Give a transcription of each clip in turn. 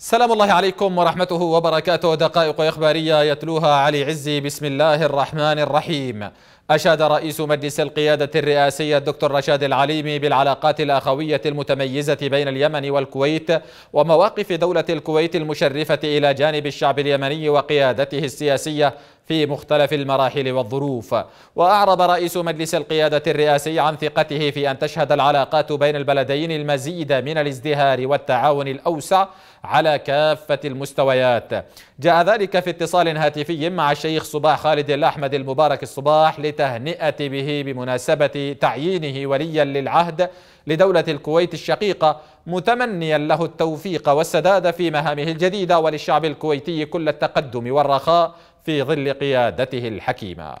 سلام الله عليكم ورحمته وبركاته دقائق إخبارية يتلوها علي عزي بسم الله الرحمن الرحيم أشاد رئيس مجلس القيادة الرئاسي الدكتور رشاد العليمي بالعلاقات الأخوية المتميزة بين اليمن والكويت ومواقف دولة الكويت المشرفة إلى جانب الشعب اليمني وقيادته السياسية في مختلف المراحل والظروف وأعرب رئيس مجلس القيادة الرئاسي عن ثقته في أن تشهد العلاقات بين البلدين المزيد من الازدهار والتعاون الأوسع على كافة المستويات جاء ذلك في اتصال هاتفي مع الشيخ صباح خالد الأحمد المبارك الصباح لتهنئة به بمناسبة تعيينه وليا للعهد لدولة الكويت الشقيقة متمنيا له التوفيق والسداد في مهامه الجديدة وللشعب الكويتي كل التقدم والرخاء في ظل قيادته الحكيمه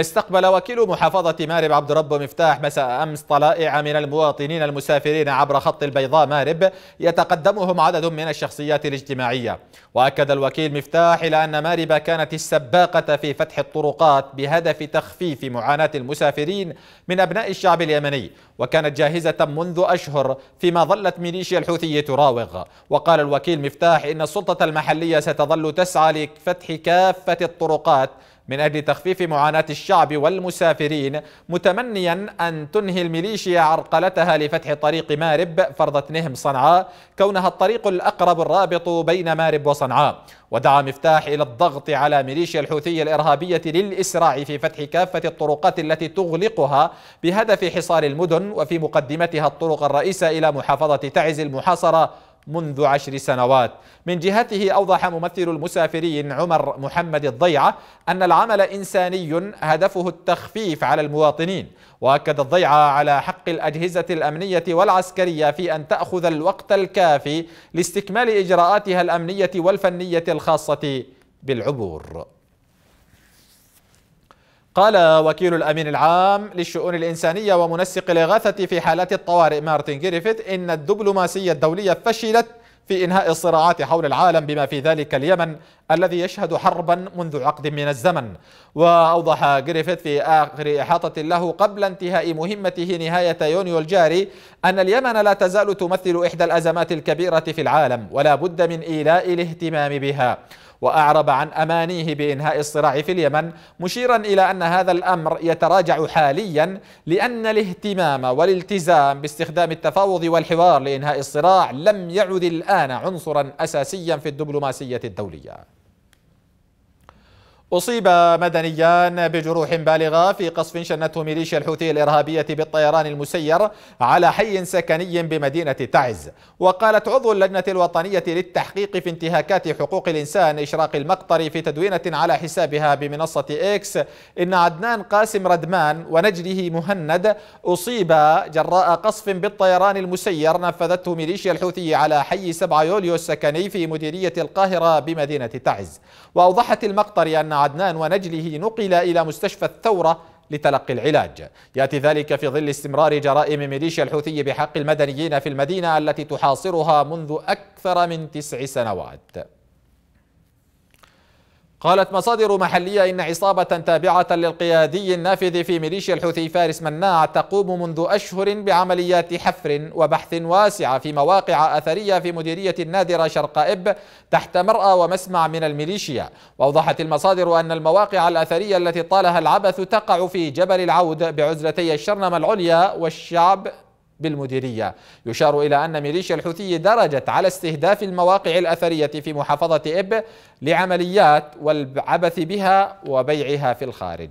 استقبل وكيل محافظة مارب عبد رب مفتاح مساء أمس طلائع من المواطنين المسافرين عبر خط البيضاء مارب يتقدمهم عدد من الشخصيات الاجتماعية وأكد الوكيل مفتاح إلى أن مارب كانت السباقة في فتح الطرقات بهدف تخفيف معاناة المسافرين من أبناء الشعب اليمني وكانت جاهزة منذ أشهر فيما ظلت ميليشيا الحوثي تراوغ وقال الوكيل مفتاح إن السلطة المحلية ستظل تسعى لفتح كافة الطرقات من أجل تخفيف معاناة الشعب والمسافرين متمنيا أن تنهي الميليشيا عرقلتها لفتح طريق مارب فرضة نهم صنعاء كونها الطريق الأقرب الرابط بين مارب وصنعاء ودعا مفتاح إلى الضغط على ميليشيا الحوثية الإرهابية للإسراع في فتح كافة الطرقات التي تغلقها بهدف حصار المدن وفي مقدمتها الطرق الرئيسة إلى محافظة تعز المحاصرة منذ عشر سنوات من جهته أوضح ممثل المسافرين عمر محمد الضيعة أن العمل إنساني هدفه التخفيف على المواطنين وأكد الضيعة على حق الأجهزة الأمنية والعسكرية في أن تأخذ الوقت الكافي لاستكمال إجراءاتها الأمنية والفنية الخاصة بالعبور قال وكيل الأمين العام للشؤون الإنسانية ومنسق الإغاثة في حالات الطوارئ مارتن جريفيث إن الدبلوماسية الدولية فشلت في إنهاء الصراعات حول العالم بما في ذلك اليمن الذي يشهد حربا منذ عقد من الزمن وأوضح جريفيث في آخر إحاطة له قبل انتهاء مهمته نهاية يونيو الجاري أن اليمن لا تزال تمثل إحدى الأزمات الكبيرة في العالم ولا بد من إيلاء الاهتمام بها وأعرب عن أمانيه بإنهاء الصراع في اليمن مشيرا إلى أن هذا الأمر يتراجع حاليا لأن الاهتمام والالتزام باستخدام التفاوض والحوار لإنهاء الصراع لم يعد الآن عنصرا أساسيا في الدبلوماسية الدولية أصيب مدنيان بجروح بالغة في قصف شنته ميليشيا الحوثي الإرهابية بالطيران المسير على حي سكني بمدينة تعز وقالت عضو اللجنة الوطنية للتحقيق في انتهاكات حقوق الإنسان إشراق المقطر في تدوينة على حسابها بمنصة إكس إن عدنان قاسم ردمان ونجله مهند أصيب جراء قصف بالطيران المسير نفذته ميليشيا الحوثي على حي 7 يوليو السكني في مديرية القاهرة بمدينة تعز وأوضحت المقطر أن عدنان ونجله نقل إلى مستشفى الثورة لتلقي العلاج يأتي ذلك في ظل استمرار جرائم ميليشيا الحوثي بحق المدنيين في المدينة التي تحاصرها منذ أكثر من تسع سنوات قالت مصادر محلية إن عصابة تابعة للقيادي النافذ في ميليشيا الحوثي فارس مناع تقوم منذ أشهر بعمليات حفر وبحث واسعة في مواقع أثرية في مديرية النادرة شرق إب تحت مرأى ومسمع من الميليشيا وأوضحت المصادر أن المواقع الأثرية التي طالها العبث تقع في جبل العود بعزلتي الشرنمة العليا والشعب بالمديرية يشار إلى أن ميليشيا الحوثي درجت على استهداف المواقع الأثرية في محافظة إب لعمليات والعبث بها وبيعها في الخارج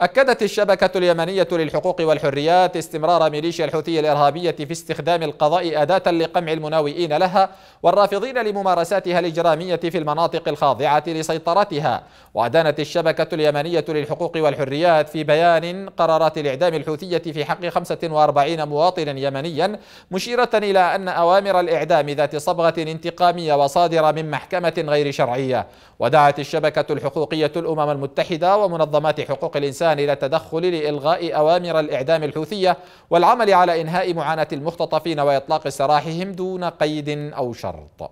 أكدت الشبكة اليمنية للحقوق والحريات استمرار ميليشيا الحوثية الإرهابية في استخدام القضاء أداة لقمع المناوئين لها والرافضين لممارساتها الإجرامية في المناطق الخاضعة لسيطرتها وأدانت الشبكة اليمنية للحقوق والحريات في بيان قرارات الإعدام الحوثية في حق 45 مواطنا يمنيا مشيرة إلى أن أوامر الإعدام ذات صبغة انتقامية وصادرة من محكمة غير شرعية ودعت الشبكة الحقوقية الأمم المتحدة ومنظمات حقوق الإنسان السودان إلى التدخل لإلغاء أوامر الإعدام الحوثية والعمل على إنهاء معاناة المختطفين وإطلاق سراحهم دون قيد أو شرط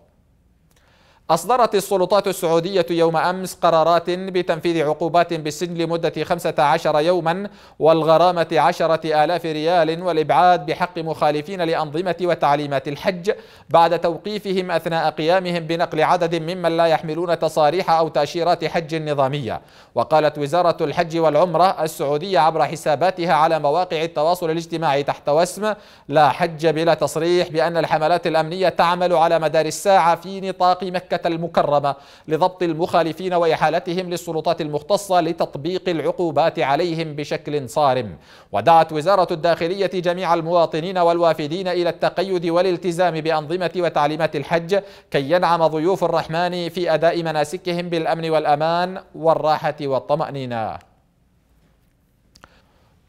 أصدرت السلطات السعودية يوم أمس قرارات بتنفيذ عقوبات بالسجن لمدة 15 يوما والغرامة عشرة آلاف ريال والإبعاد بحق مخالفين لأنظمة وتعليمات الحج بعد توقيفهم أثناء قيامهم بنقل عدد ممن لا يحملون تصاريح أو تأشيرات حج نظامية وقالت وزارة الحج والعمرة السعودية عبر حساباتها على مواقع التواصل الاجتماعي تحت وسم لا حج بلا تصريح بأن الحملات الأمنية تعمل على مدار الساعة في نطاق مكة المكرمة لضبط المخالفين وإحالتهم للسلطات المختصة لتطبيق العقوبات عليهم بشكل صارم ودعت وزارة الداخلية جميع المواطنين والوافدين إلى التقيد والالتزام بأنظمة وتعليمات الحج كي ينعم ضيوف الرحمن في أداء مناسكهم بالأمن والأمان والراحة والطمأنينة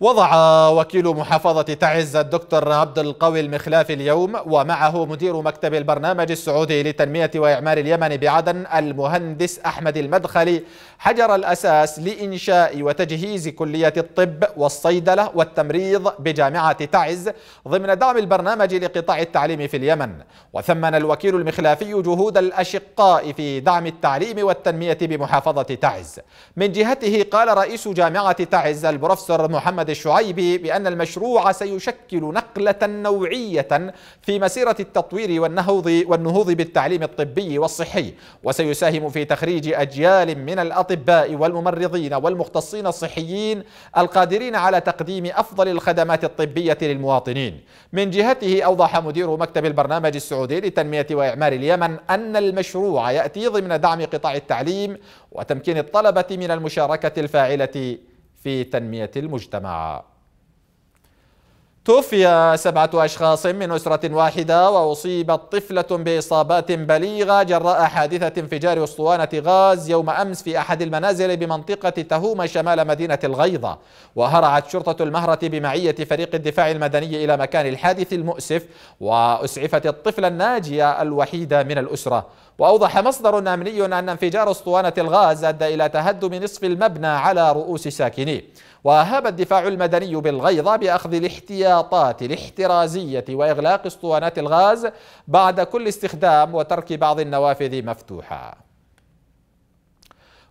وضع وكيل محافظة تعز الدكتور عبد القوي المخلاف اليوم ومعه مدير مكتب البرنامج السعودي للتنمية وإعمار اليمن بعدن المهندس أحمد المدخلي حجر الأساس لإنشاء وتجهيز كلية الطب والصيدلة والتمريض بجامعة تعز ضمن دعم البرنامج لقطاع التعليم في اليمن وثمن الوكيل المخلافي جهود الأشقاء في دعم التعليم والتنمية بمحافظة تعز من جهته قال رئيس جامعة تعز البروفيسور محمد أحمد الشعيبي بأن المشروع سيشكل نقلة نوعية في مسيرة التطوير والنهوض والنهوض بالتعليم الطبي والصحي وسيساهم في تخريج أجيال من الأطباء والممرضين والمختصين الصحيين القادرين على تقديم أفضل الخدمات الطبية للمواطنين من جهته أوضح مدير مكتب البرنامج السعودي للتنمية وإعمار اليمن أن المشروع يأتي ضمن دعم قطاع التعليم وتمكين الطلبة من المشاركة الفاعلة في تنمية المجتمع توفي سبعة أشخاص من أسرة واحدة وأصيبت طفلة بإصابات بليغة جراء حادثة انفجار أسطوانة غاز يوم أمس في أحد المنازل بمنطقة تهوم شمال مدينة الغيضة وهرعت شرطة المهرة بمعية فريق الدفاع المدني إلى مكان الحادث المؤسف وأسعفت الطفلة الناجية الوحيدة من الأسرة وأوضح مصدر أمني أن انفجار أسطوانة الغاز أدى إلى تهدم نصف المبنى على رؤوس ساكنيه وأهاب الدفاع المدني بالغيظة بأخذ الاحتياطات الاحترازية وإغلاق اسطوانات الغاز بعد كل استخدام وترك بعض النوافذ مفتوحة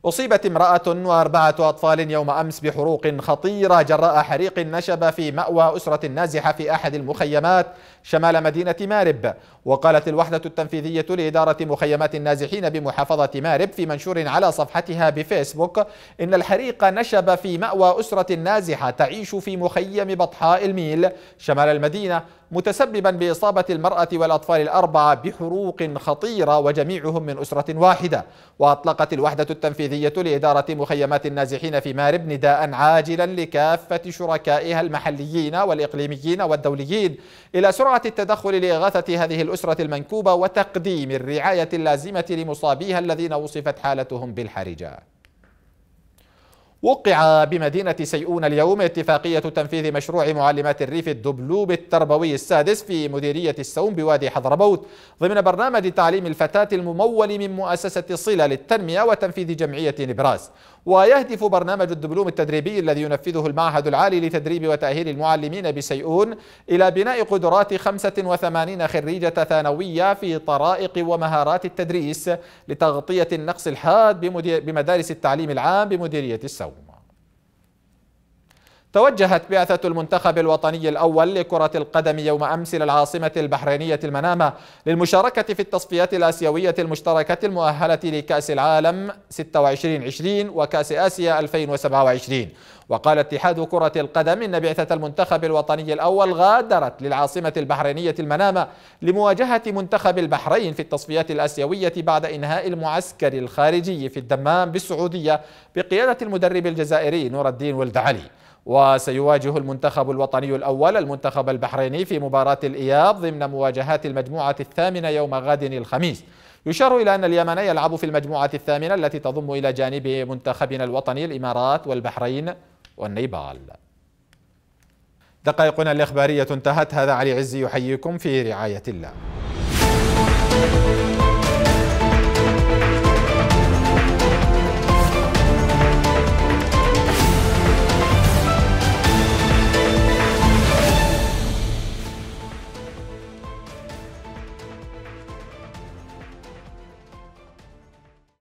أصيبت امرأة وأربعة أطفال يوم أمس بحروق خطيرة جراء حريق نشب في مأوى أسرة نازحة في أحد المخيمات شمال مدينة مارب وقالت الوحدة التنفيذية لإدارة مخيمات النازحين بمحافظة مارب في منشور على صفحتها بفيسبوك إن الحريق نشب في مأوى أسرة نازحة تعيش في مخيم بطحاء الميل شمال المدينة متسببا بإصابة المرأة والأطفال الأربعة بحروق خطيرة وجميعهم من أسرة واحدة وأطلقت الوحدة التنفيذية لإدارة مخيمات النازحين في مارب نداء عاجلا لكافة شركائها المحليين والإقليميين والدوليين إلى سرعة التدخل لإغاثة هذه الأسرة المنكوبة وتقديم الرعاية اللازمة لمصابيها الذين وصفت حالتهم بالحرجة وقع بمدينة سيئون اليوم اتفاقية تنفيذ مشروع معلمات الريف الدبلوب التربوي السادس في مديرية السوم بوادي حضرموت ضمن برنامج تعليم الفتاة الممول من مؤسسة صلة للتنمية وتنفيذ جمعية نبراس ويهدف برنامج الدبلوم التدريبي الذي ينفذه المعهد العالي لتدريب وتأهيل المعلمين بسيئون إلى بناء قدرات 85 خريجة ثانوية في طرائق ومهارات التدريس لتغطية النقص الحاد بمدارس التعليم العام بمديرية السوم توجهت بعثة المنتخب الوطني الأول لكرة القدم يوم أمس إلى العاصمة البحرينية المنامة للمشاركة في التصفيات الآسيوية المشتركة المؤهلة لكأس العالم 26-20 وكأس آسيا 2027 وقال اتحاد كرة القدم إن بعثة المنتخب الوطني الأول غادرت للعاصمة البحرينية المنامة لمواجهة منتخب البحرين في التصفيات الآسيوية بعد إنهاء المعسكر الخارجي في الدمام بالسعودية بقيادة المدرب الجزائري نور الدين ولد علي وسيواجه المنتخب الوطني الأول المنتخب البحريني في مباراة الإياب ضمن مواجهات المجموعة الثامنة يوم غد الخميس يشار إلى أن اليمن يلعب في المجموعة الثامنة التي تضم إلى جانب منتخبنا الوطني الإمارات والبحرين والنيبال دقائقنا الإخبارية انتهت هذا علي عزي يحييكم في رعاية الله